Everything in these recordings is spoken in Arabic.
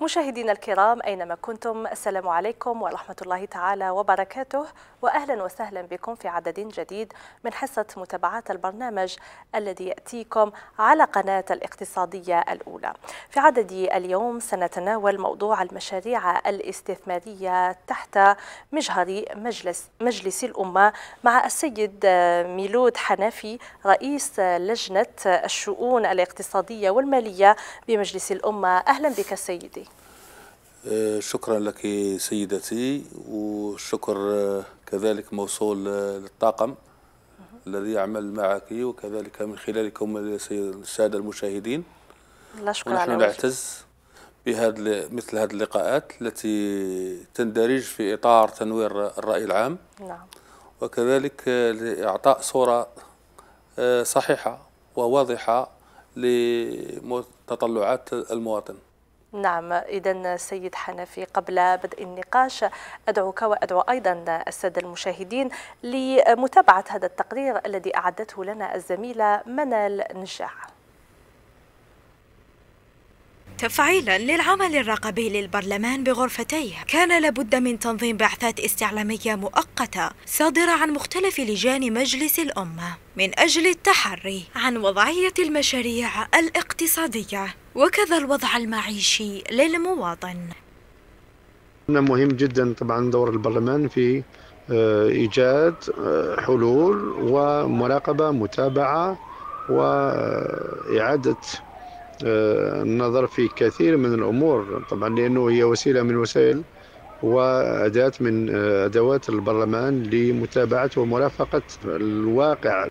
مشاهدينا الكرام أينما كنتم السلام عليكم ورحمة الله تعالى وبركاته وأهلا وسهلا بكم في عدد جديد من حصة متابعات البرنامج الذي يأتيكم على قناة الاقتصادية الأولى في عدد اليوم سنتناول موضوع المشاريع الاستثمارية تحت مجهر مجلس, مجلس الأمة مع السيد ميلود حنفي رئيس لجنة الشؤون الاقتصادية والمالية بمجلس الأمة أهلا بك سيدي آه، شكرا لك سيدتي والشكر آه، كذلك موصول آه، للطاقم الذي يعمل معك وكذلك من خلالكم السادة المشاهدين لا شكرا ونحن نعتز بهذا مثل هذه اللقاءات التي تندرج في إطار تنوير الرأي العام نعم. وكذلك لإعطاء صورة صحيحة وواضحة لتطلعات المواطن نعم إذا سيد حنفي قبل بدء النقاش أدعوك وأدعو أيضا السادة المشاهدين لمتابعة هذا التقرير الذي أعدته لنا الزميلة منال نجاح تفعيلا للعمل الرقبي للبرلمان بغرفتيه كان لابد من تنظيم بعثات استعلامية مؤقتة صادرة عن مختلف لجان مجلس الأمة من أجل التحري عن وضعية المشاريع الاقتصادية وكذا الوضع المعيشي للمواطن مهم جدا طبعا دور البرلمان في آه، ايجاد آه، حلول ومراقبه متابعه واعاده النظر في كثير من الامور طبعا لانه هي وسيله من وسائل واداه من آه، ادوات البرلمان لمتابعه ومرافقه الواقع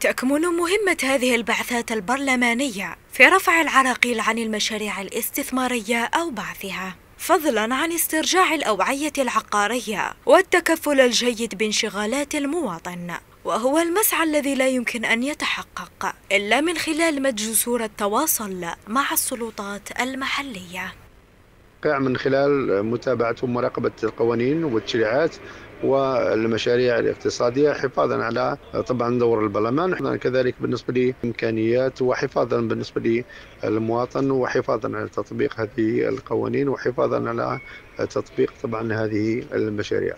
تكمن مهمة هذه البعثات البرلمانية في رفع العراقيل عن المشاريع الاستثمارية أو بعثها فضلا عن استرجاع الأوعية العقارية والتكفل الجيد بانشغالات المواطن وهو المسعى الذي لا يمكن أن يتحقق إلا من خلال مد جسور التواصل مع السلطات المحلية من خلال متابعة ومراقبة القوانين والتشريعات والمشاريع الاقتصادية حفاظا على طبعا دور البرلمان كذلك بالنسبة لإمكانيات وحفاظا بالنسبة للمواطن وحفاظا على تطبيق هذه القوانين وحفاظا على تطبيق طبعا هذه المشاريع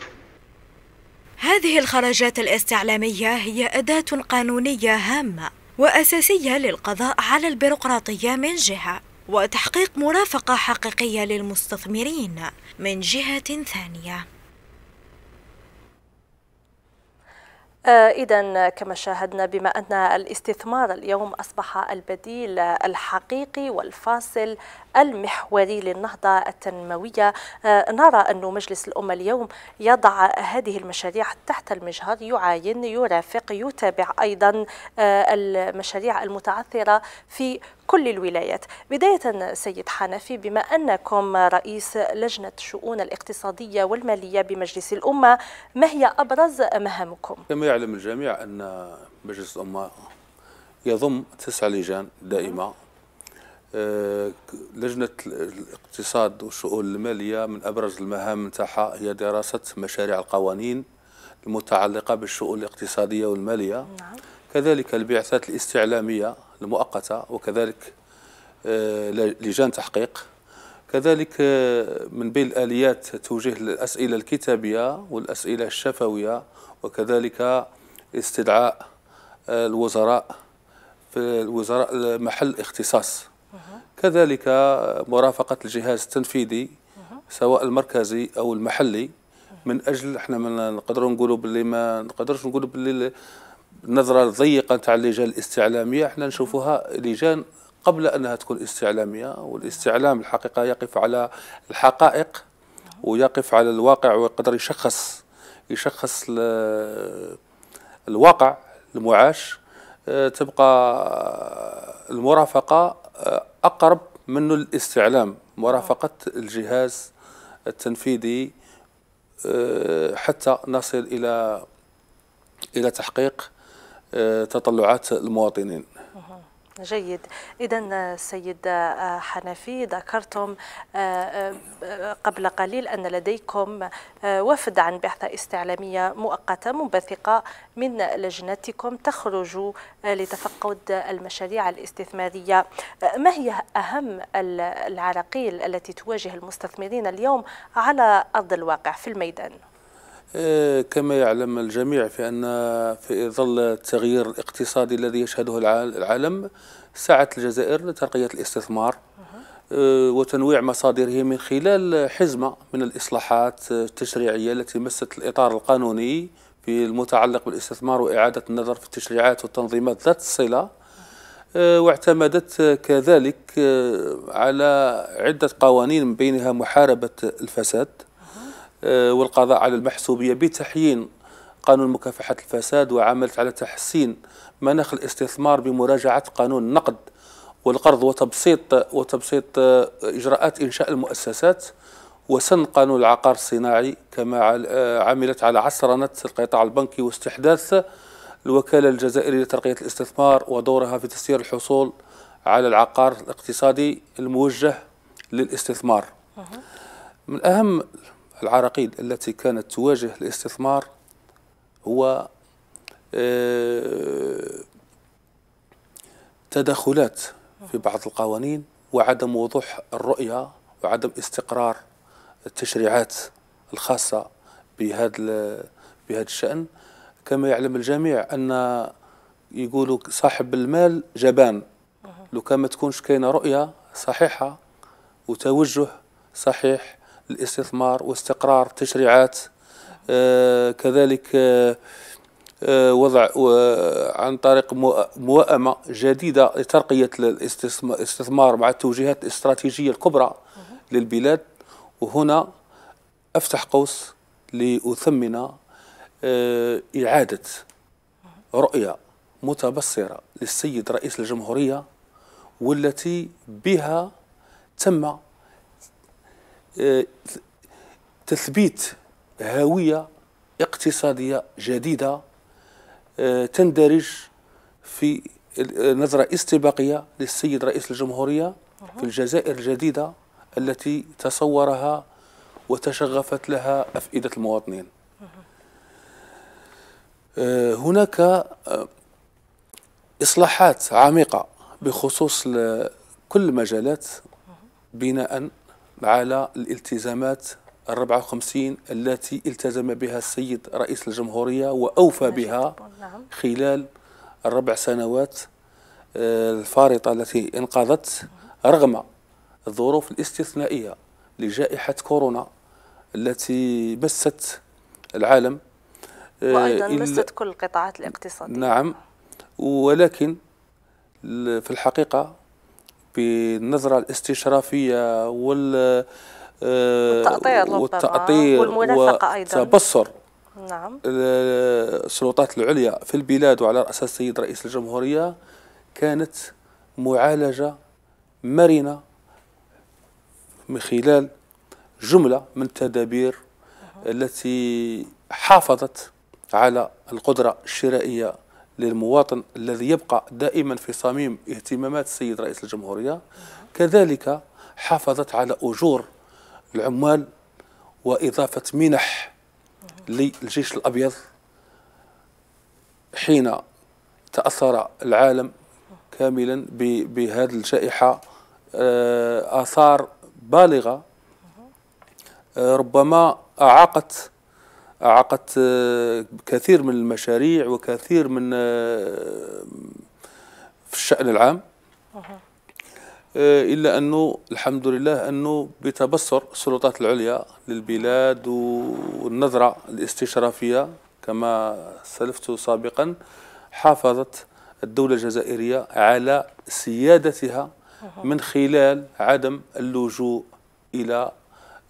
هذه الخرجات الاستعلامية هي أداة قانونية هامة وأساسية للقضاء على البيروقراطية من جهة وتحقيق مرافقة حقيقية للمستثمرين من جهة ثانية آه، إذا كما شاهدنا بما أن الاستثمار اليوم أصبح البديل الحقيقي والفاصل المحوري للنهضة التنموية آه، نرى أن مجلس الأمة اليوم يضع هذه المشاريع تحت المجهر يعاين يرافق يتابع أيضا آه، المشاريع المتعثرة في كل الولايات بداية سيد حنفي بما أنكم رئيس لجنة الشؤون الاقتصادية والمالية بمجلس الأمة ما هي أبرز مهامكم؟ كما يعلم الجميع أن مجلس الأمة يضم تسع لجان دائمة آه، لجنة الاقتصاد والشؤون المالية من أبرز المهام نتاعها هي دراسة مشاريع القوانين المتعلقة بالشؤون الاقتصادية والمالية نعم. كذلك البعثات الاستعلامية المؤقتة وكذلك آه، لجان تحقيق كذلك آه، من بين الآليات توجيه الأسئلة الكتابية والأسئلة الشفوية وكذلك استدعاء آه، الوزراء في الوزراء محل اختصاص كذلك مرافقة الجهاز التنفيذي سواء المركزي أو المحلي من أجل احنا ما نقدروا نقولوا باللي ما نقدرش نقولوا باللي النظره الضيقه تاع اللجان الاستعلاميه احنا نشوفوها لجان قبل انها تكون استعلاميه والاستعلام الحقيقه يقف على الحقائق ويقف على الواقع ويقدر يشخص يشخص الواقع المعاش آه، تبقى المرافقه آه، اقرب منه الاستعلام مرافقه الجهاز التنفيذي آه، حتى نصل الى الى تحقيق تطلعات المواطنين جيد اذا آه، سيد آه، حنفي ذكرتم آه، قبل قليل ان لديكم وفد عن بعثه استعلاميه مؤقته منبثقه من لجنتكم تخرج لتفقد المشاريع الاستثماريه ما هي اهم العراقيل التي تواجه المستثمرين اليوم على ارض الواقع في الميدان آه، كما يعلم الجميع في أن في ظل التغيير الاقتصادي الذي يشهده العالم سعت الجزائر لترقية الاستثمار آه، وتنويع مصادره من خلال حزمة من الإصلاحات التشريعية التي مست الإطار القانوني في المتعلق بالاستثمار وإعادة النظر في التشريعات والتنظيمات ذات الصلة آه، واعتمدت كذلك على عدة قوانين من بينها محاربة الفساد آه، والقضاء على المحسوبية بتحيين قانون مكافحة الفساد وعملت على تحسين مناخ الاستثمار بمراجعة قانون النقد والقرض وتبسيط وتبسيط آه، إجراءات إنشاء المؤسسات وسن قانون العقار الصناعي كما آه، عملت على عصرنة القطاع البنكي واستحداث الوكالة الجزائرية لترقية الاستثمار ودورها في تسيير الحصول على العقار الاقتصادي الموجه للاستثمار من أهم العراقيل التي كانت تواجه الاستثمار هو آه، تدخلات في بعض القوانين وعدم وضوح الرؤية وعدم استقرار التشريعات الخاصة بهذا بهذا الشأن كما يعلم الجميع أن يقولوا صاحب المال جبان لو كان ما تكونش كاينة رؤية صحيحة وتوجه صحيح الاستثمار واستقرار تشريعات آه، كذلك آه، آه، وضع عن طريق موائمة جديدة لترقية الاستثمار مع التوجيهات الاستراتيجية الكبرى للبلاد وهنا أفتح قوس لأثمن إعادة رؤية متبصرة للسيد رئيس الجمهورية والتي بها تم تثبيت هوية اقتصادية جديدة آه، تندرج في نظرة استباقية للسيد رئيس الجمهورية في الجزائر الجديدة التي تصورها وتشغفت لها أفئدة المواطنين آه، هناك آه، إصلاحات عميقة بخصوص كل المجالات بناء على الالتزامات ال 54 التي التزم بها السيد رئيس الجمهورية وأوفى بها نعم. خلال الربع سنوات آه، الفارطة التي انقضت رغم الظروف الاستثنائية لجائحة كورونا التي مست العالم آه، وأيضا مست كل القطاعات الاقتصادية نعم ولكن في الحقيقة بالنظرة الاستشرافية وال آه، والتأطير, والمنافقة أيضا والتبصر نعم آه، السلطات العليا في البلاد وعلى رأس السيد رئيس الجمهورية كانت معالجة مرنة من خلال جملة من التدابير التي حافظت على القدرة الشرائية للمواطن الذي يبقى دائما في صميم اهتمامات السيد رئيس الجمهورية كذلك حافظت على أجور العمال وإضافة منح للجيش الأبيض حين تأثر العالم كاملا بهذه الجائحة آه، آثار بالغة آه، ربما أعاقت عقدت آه، كثير من المشاريع وكثير من آه، في الشأن العام آه، إلا أنه الحمد لله أنه بتبصر السلطات العليا للبلاد والنظرة الاستشرافية كما سلفت سابقا حافظت الدولة الجزائرية على سيادتها من خلال عدم اللجوء إلى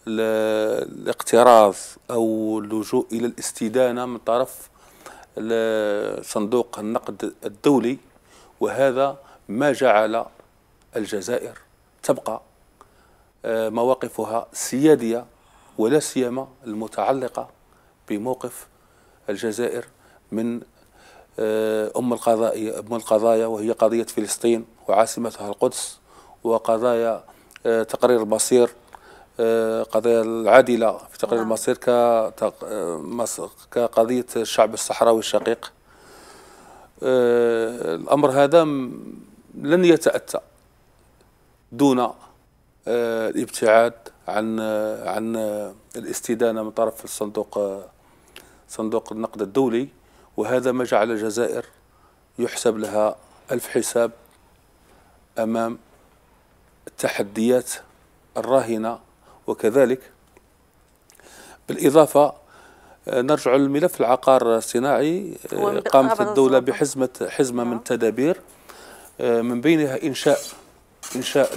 الاقتراض او اللجوء الى الاستدانه من طرف صندوق النقد الدولي وهذا ما جعل الجزائر تبقى آه، مواقفها سياديه ولا سيما المتعلقه بموقف الجزائر من آه، ام القضايا ام القضايا وهي قضيه فلسطين وعاصمتها القدس وقضايا آه، تقرير البصير آه، قضايا العادلة في تقرير نعم. المصير آه، كقضية الشعب الصحراوي الشقيق آه، الأمر هذا لن يتأتى دون الابتعاد عن عن الاستدانة من طرف الصندوق صندوق النقد الدولي وهذا ما جعل الجزائر يحسب لها ألف حساب أمام التحديات الراهنة وكذلك بالإضافة آه، نرجع لملف العقار الصناعي آه، قامت آه، الدولة بحزمة حزمة من التدابير نعم. من بينها إنشاء إنشاء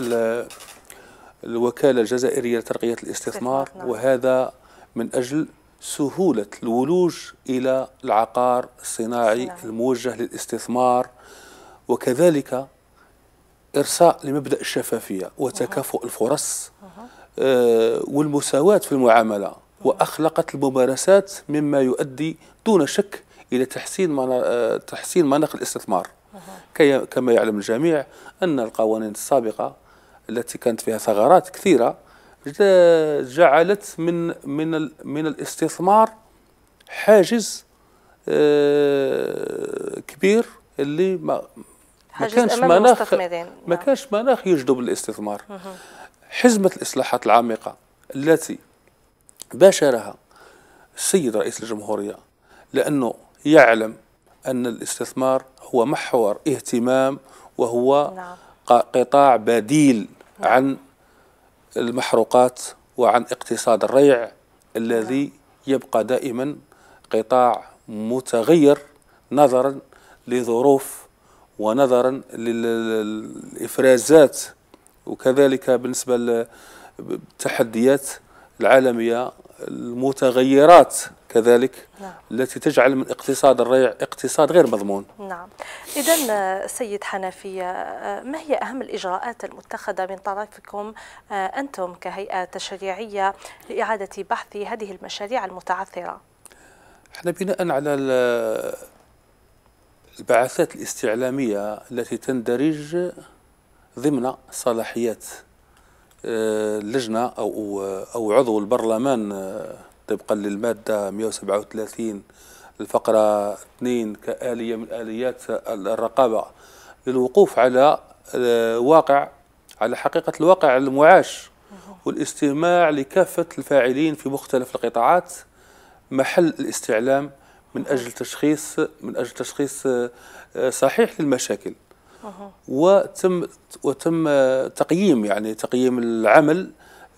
الوكالة الجزائرية لترقية الاستثمار نعم. وهذا من أجل سهولة الولوج إلى العقار الصناعي الموجه للاستثمار وكذلك إرساء لمبدأ الشفافية وتكافؤ الفرص آه، والمساواة في المعاملة وأخلقت الممارسات مما يؤدي دون شك إلى تحسين آه، تحسين مناخ الاستثمار كما يعلم الجميع أن القوانين السابقة التي كانت فيها ثغرات كثيرة جعلت من من من الاستثمار حاجز آه، كبير اللي ما ما كانش مناخ ما نعم. كانش مناخ يجذب الاستثمار حزمة الإصلاحات العميقة التي باشرها السيد رئيس الجمهورية لأنه يعلم أن الاستثمار هو محور اهتمام وهو نعم. قطاع بديل نعم. عن المحروقات وعن اقتصاد الريع الذي نعم. يبقى دائما قطاع متغير نظرا لظروف ونظرا للإفرازات وكذلك بالنسبة للتحديات العالمية المتغيرات كذلك نعم. التي تجعل من اقتصاد الريع اقتصاد غير مضمون نعم إذا سيد حنفي ما هي أهم الإجراءات المتخذة من طرفكم أنتم كهيئة تشريعية لإعادة بحث هذه المشاريع المتعثرة احنا بناء على البعثات الاستعلامية التي تندرج ضمن صلاحيات اللجنة آه، أو أو عضو البرلمان آه، طبقا للمادة 137 الفقرة 2 كآلية من آليات الرقابة للوقوف على آه، واقع على حقيقة الواقع المعاش والاستماع لكافة الفاعلين في مختلف القطاعات محل الاستعلام من أجل تشخيص من أجل تشخيص صحيح للمشاكل وتم وتم تقييم يعني تقييم العمل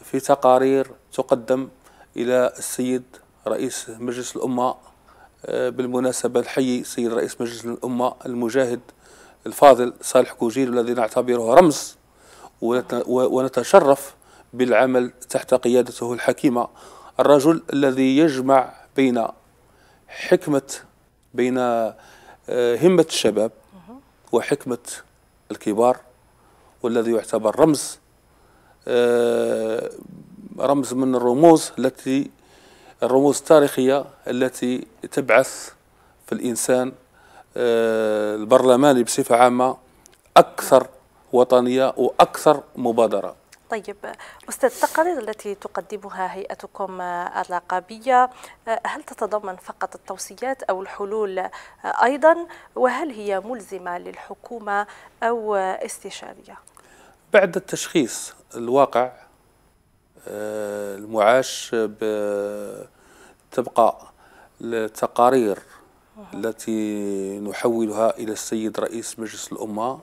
في تقارير تقدم الى السيد رئيس مجلس الامه آه، بالمناسبه نحيي سيد رئيس مجلس الامه المجاهد الفاضل صالح كوجيل الذي نعتبره رمز ونتشرف بالعمل تحت قيادته الحكيمه الرجل الذي يجمع بين حكمه بين آه، همه الشباب وحكمة الكبار والذي يعتبر رمز آه، رمز من الرموز التي الرموز التاريخية التي تبعث في الإنسان آه، البرلماني بصفة عامة أكثر وطنية وأكثر مبادرة طيب أستاذ التقارير التي تقدمها هيئتكم الرقابية هل تتضمن فقط التوصيات أو الحلول أيضا وهل هي ملزمة للحكومة أو استشارية؟ بعد التشخيص الواقع آه، المعاش تبقى التقارير التي نحولها إلى السيد رئيس مجلس الأمة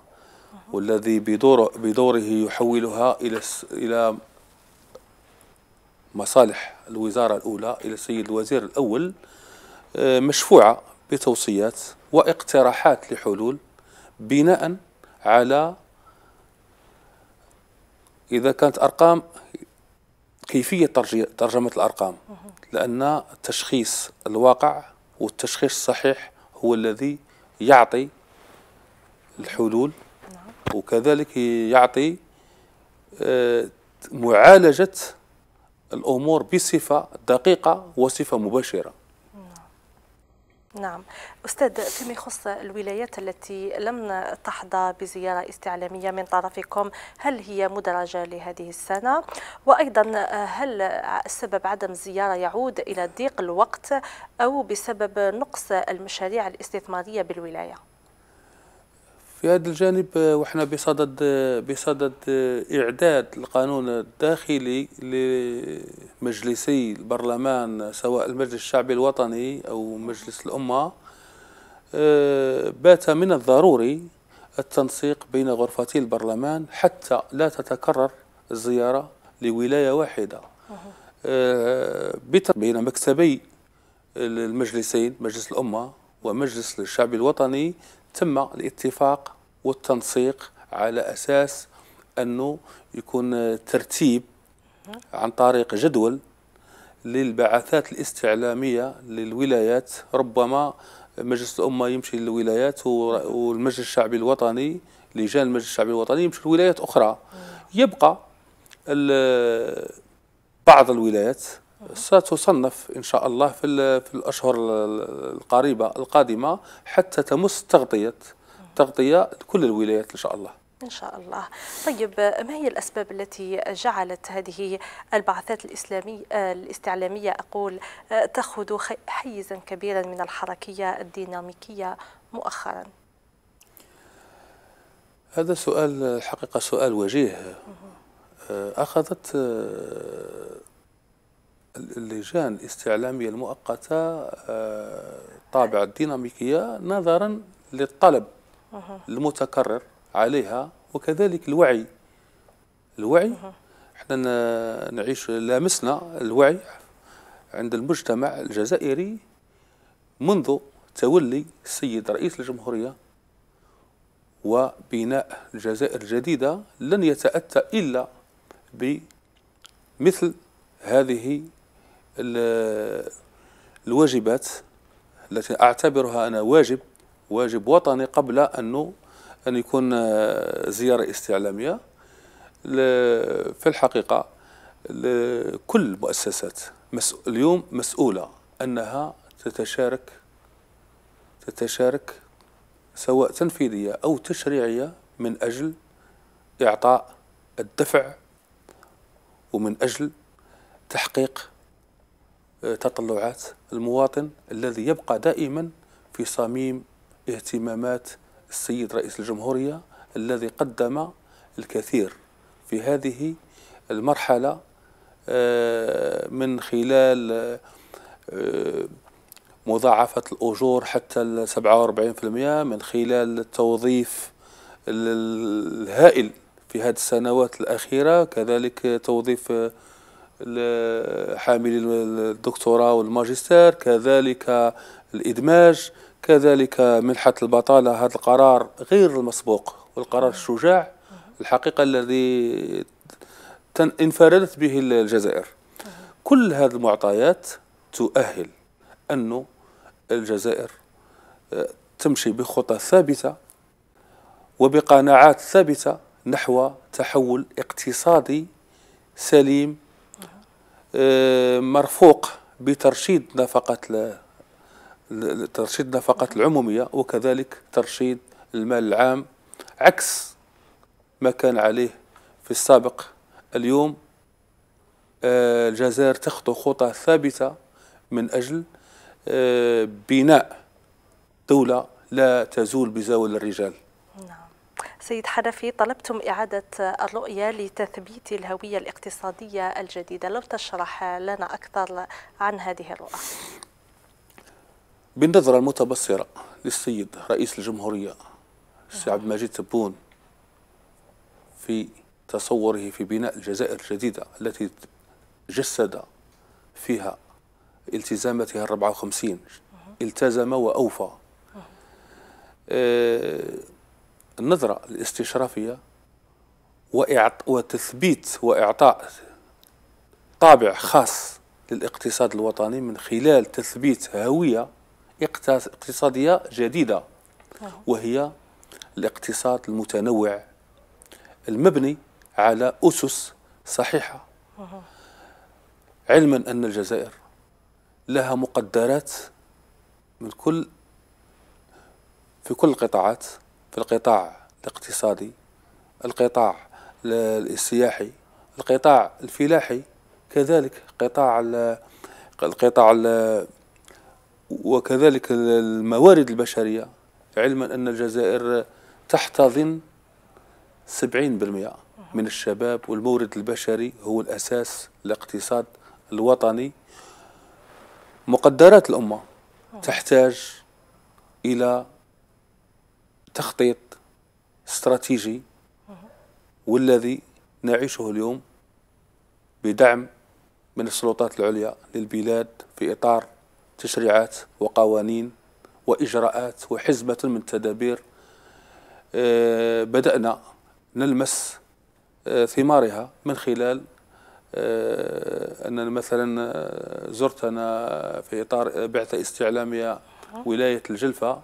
والذي بدور بدوره يحولها إلى إلى مصالح الوزارة الأولى إلى السيد الوزير الأول آه، مشفوعة بتوصيات واقتراحات لحلول بناء على إذا كانت أرقام كيفية ترجمة الأرقام لأن تشخيص الواقع والتشخيص الصحيح هو الذي يعطي الحلول وكذلك يعطي آه، معالجة الأمور بصفة دقيقة وصفة مباشرة نعم أستاذ فيما يخص الولايات التي لم تحظى بزيارة استعلامية من طرفكم هل هي مدرجة لهذه السنة وأيضا هل سبب عدم زيارة يعود إلى ضيق الوقت أو بسبب نقص المشاريع الاستثمارية بالولاية؟ في هذا الجانب آه، وحنا بصدد آه، بصدد آه، إعداد القانون الداخلي لمجلسي البرلمان سواء المجلس الشعبي الوطني أو مجلس الأمة بات من الضروري التنسيق بين غرفتي البرلمان حتى لا تتكرر الزيارة لولاية واحدة بين مكتبي المجلسين مجلس الأمة ومجلس الشعب الوطني تم الاتفاق والتنسيق على اساس انه يكون ترتيب عن طريق جدول للبعثات الاستعلاميه للولايات ربما مجلس الامه يمشي للولايات والمجلس الشعبي الوطني لجان المجلس الشعبي الوطني يمشي لولايات اخرى يبقى بعض الولايات ستصنف إن شاء الله في, في الأشهر القريبة القادمة حتى تمس تغطية تغطية كل الولايات إن شاء الله إن شاء الله طيب ما هي الأسباب التي جعلت هذه البعثات الإسلامية الاستعلامية أقول تأخذ حيزا كبيرا من الحركية الديناميكية مؤخرا هذا سؤال حقيقة سؤال وجيه أخذت اللجان الاستعلاميه المؤقته آه، طابع الديناميكيه نظرا للطلب المتكرر عليها وكذلك الوعي الوعي احنا نعيش لامسنا الوعي عند المجتمع الجزائري منذ تولي السيد رئيس الجمهوريه وبناء الجزائر الجديده لن يتاتى الا بمثل هذه الواجبات التي أعتبرها أنا واجب واجب وطني قبل أنه أن يكون آه، زيارة استعلامية في الحقيقة كل المؤسسات اليوم مسؤولة أنها تتشارك تتشارك سواء تنفيذية أو تشريعية من أجل إعطاء الدفع ومن أجل تحقيق تطلعات المواطن الذي يبقى دائما في صميم اهتمامات السيد رئيس الجمهورية الذي قدم الكثير في هذه المرحلة آه، من خلال آه، مضاعفة الأجور حتى 47% من خلال التوظيف الهائل في هذه السنوات الأخيرة كذلك توظيف حاملي الدكتوراه والماجستير كذلك الإدماج كذلك منحة البطالة هذا القرار غير المسبوق والقرار الشجاع الحقيقة الذي انفردت به الجزائر كل هذه المعطيات تؤهل أن الجزائر آه، تمشي بخطى ثابتة وبقناعات ثابتة نحو تحول اقتصادي سليم مرفوق بترشيد نفقة ترشيد نفقة العمومية وكذلك ترشيد المال العام عكس ما كان عليه في السابق اليوم آه، الجزائر تخطو خطى ثابتة من أجل آه، بناء دولة لا تزول بزاول الرجال نعم. سيد حنفي طلبتم إعادة الرؤية لتثبيت الهوية الاقتصادية الجديدة لو تشرح لنا أكثر عن هذه الرؤى بالنظرة المتبصرة للسيد رئيس الجمهورية السي عبد المجيد تبون في تصوره في بناء الجزائر الجديدة التي جسد فيها التزاماتها 54 التزم وأوفى آه، النظرة الاستشرافية وتثبيت وإعطاء طابع خاص للاقتصاد الوطني من خلال تثبيت هوية اقتصادية جديدة وهي الاقتصاد المتنوع المبني على أسس صحيحة علما أن الجزائر لها مقدرات من كل في كل القطاعات في القطاع الاقتصادي القطاع السياحي القطاع الفلاحي كذلك قطاع القطاع وكذلك الموارد البشرية علما أن الجزائر تحتضن 70% من الشباب والمورد البشري هو الأساس الاقتصاد الوطني مقدرات الأمة تحتاج إلى تخطيط استراتيجي والذي نعيشه اليوم بدعم من السلطات العليا للبلاد في اطار تشريعات وقوانين واجراءات وحزمه من التدابير آه، بدانا نلمس آه، ثمارها من خلال آه، أننا مثلا زرتنا في إطار بعثة استعلامية ولاية الجلفة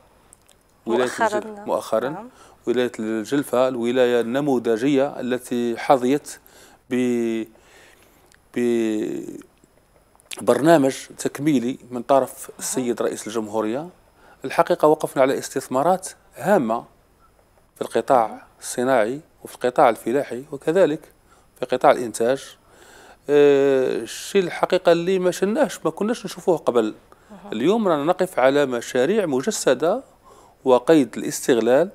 ولاية مؤخرا الجل... مؤخرا نعم. ولاية الجلفة الولاية النموذجية التي حظيت ب ببرنامج تكميلي من طرف السيد رئيس الجمهورية الحقيقة وقفنا على استثمارات هامة في القطاع الصناعي وفي القطاع الفلاحي وكذلك في قطاع الإنتاج آه، الشيء الحقيقة اللي ما شناش ما كناش نشوفوه قبل اليوم رانا نقف على مشاريع مجسدة وقيد الاستغلال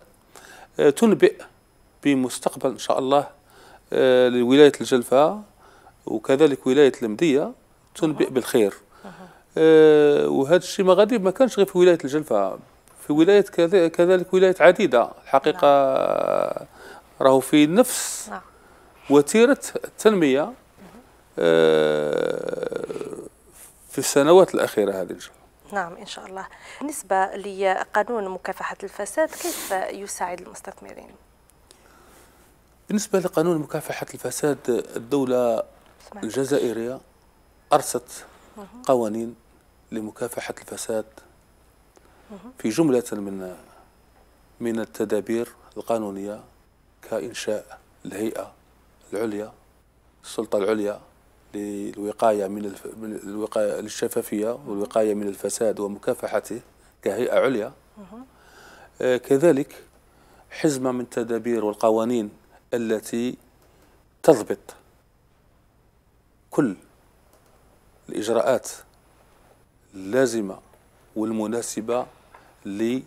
آه، تنبئ بمستقبل إن شاء الله آه، لولاية الجلفة وكذلك ولاية المدية تنبئ بالخير آه، وهذا الشيء ما غادي ما كانش غير في ولاية الجلفة في ولاية كذلك ولاية عديدة الحقيقة نعم. راهو في نفس نعم. وتيرة التنمية في السنوات الأخيرة هذه إن شاء الله نعم إن شاء الله بالنسبة لقانون مكافحة الفساد كيف يساعد المستثمرين؟ بالنسبة لقانون مكافحة الفساد الدولة الجزائرية أرست قوانين لمكافحة الفساد في جملة من من التدابير القانونية كإنشاء الهيئة العليا السلطة العليا للوقاية من الوقاية للشفافية والوقاية من الفساد ومكافحته كهيئة عليا آه، كذلك حزمة من التدابير والقوانين التي تضبط كل الإجراءات اللازمة والمناسبة لعدم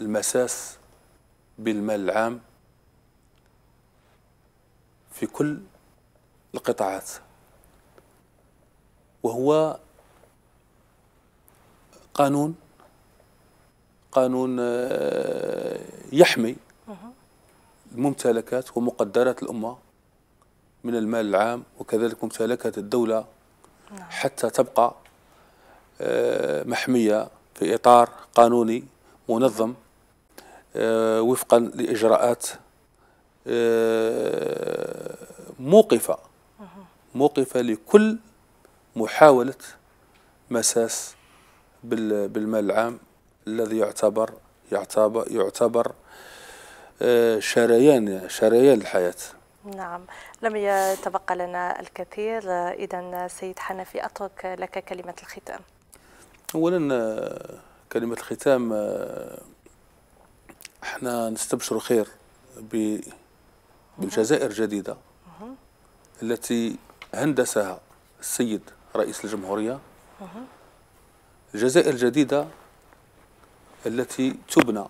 المساس بالمال العام في كل القطاعات وهو قانون قانون آه، يحمي الممتلكات ومقدرات الأمة من المال العام وكذلك ممتلكات الدولة نعم. حتى تبقى آه، محمية في إطار قانوني منظم آه، وفقا لإجراءات موقفة موقفة لكل محاولة مساس بالمال العام الذي يعتبر يعتبر يعتبر آه، شريان شريان الحياة نعم لم يتبقى لنا الكثير إذا سيد حنفي أترك لك كلمة الختام أولا آه، كلمة الختام آه، احنا نستبشر خير بالجزائر الجديدة التي هندسها السيد رئيس الجمهورية الجزائر الجديدة التي تبنى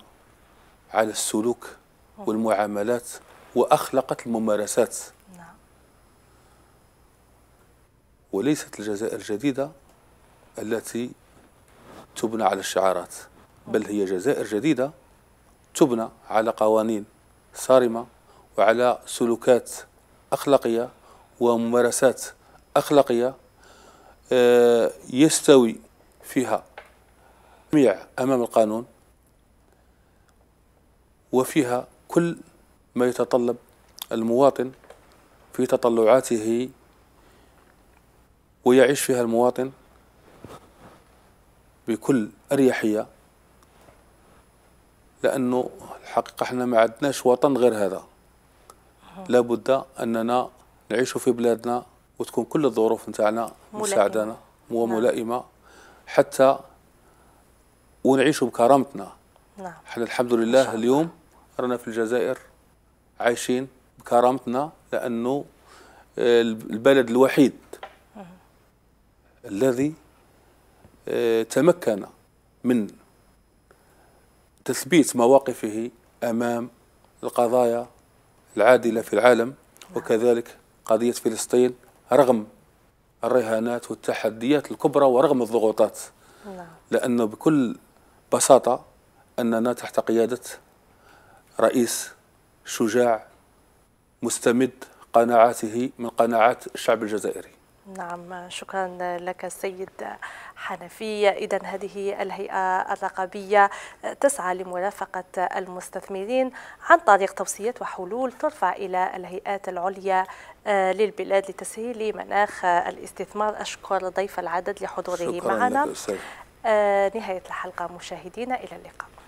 على السلوك والمعاملات وأخلقت الممارسات نعم. وليست الجزائر الجديدة التي تبنى على الشعارات بل هي جزائر جديدة تبنى على قوانين صارمة وعلى سلوكات أخلاقية وممارسات أخلاقية آه، يستوي فيها جميع أمام القانون وفيها كل ما يتطلب المواطن في تطلعاته ويعيش فيها المواطن بكل أريحية لأنه الحقيقة احنا ما عدناش وطن غير هذا لابد أننا نعيشوا في بلادنا وتكون كل الظروف نتاعنا مساعدنا وملائمه نعم. حتى ونعيشوا بكرامتنا نعم احنا الحمد لله اليوم رانا في الجزائر عايشين بكرامتنا لانه آه، البلد الوحيد الذي آه، تمكن من تثبيت مواقفه امام القضايا العادله في العالم نعم. وكذلك قضية فلسطين رغم الرهانات والتحديات الكبرى ورغم الضغوطات لأنه بكل بساطة أننا تحت قيادة رئيس شجاع مستمد قناعاته من قناعات الشعب الجزائري نعم شكرا لك السيد حنفي إذا هذه الهيئة الرقابية تسعى لمرافقة المستثمرين عن طريق توصيات وحلول ترفع إلى الهيئات العليا آه، للبلاد لتسهيل مناخ الاستثمار أشكر ضيف العدد لحضوره معنا آه، نهاية الحلقة مشاهدينا إلى اللقاء